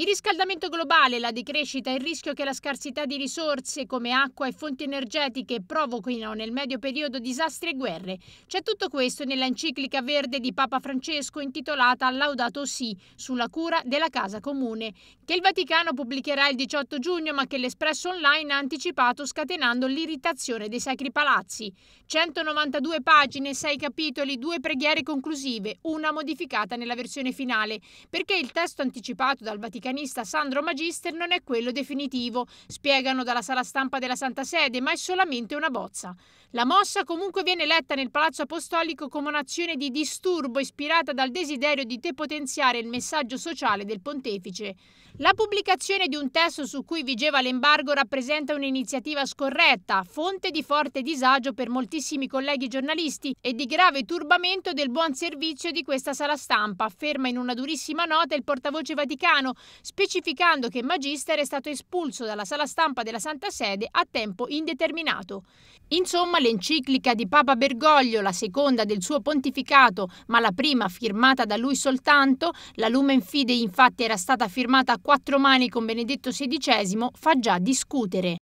Il riscaldamento globale, la decrescita e il rischio che la scarsità di risorse come acqua e fonti energetiche provochino nel medio periodo disastri e guerre. C'è tutto questo nella enciclica verde di Papa Francesco intitolata Laudato Si sulla cura della casa comune, che il Vaticano pubblicherà il 18 giugno ma che l'Espresso Online ha anticipato scatenando l'irritazione dei sacri palazzi. 192 pagine, 6 capitoli, 2 preghiere conclusive, una modificata nella versione finale, perché il testo anticipato dal Vaticano pianista Sandro Magister non è quello definitivo, spiegano dalla sala stampa della Santa Sede, ma è solamente una bozza. La mossa comunque viene letta nel Palazzo Apostolico come un'azione di disturbo ispirata dal desiderio di depotenziare il messaggio sociale del pontefice. La pubblicazione di un testo su cui vigeva l'embargo rappresenta un'iniziativa scorretta, fonte di forte disagio per moltissimi colleghi giornalisti e di grave turbamento del buon servizio di questa sala stampa, afferma in una durissima nota il portavoce Vaticano, specificando che Magister è stato espulso dalla sala stampa della Santa Sede a tempo indeterminato. Insomma, l'enciclica di Papa Bergoglio, la seconda del suo pontificato, ma la prima firmata da lui soltanto, la Lumen Fide infatti era stata firmata a quattro mani con Benedetto XVI, fa già discutere.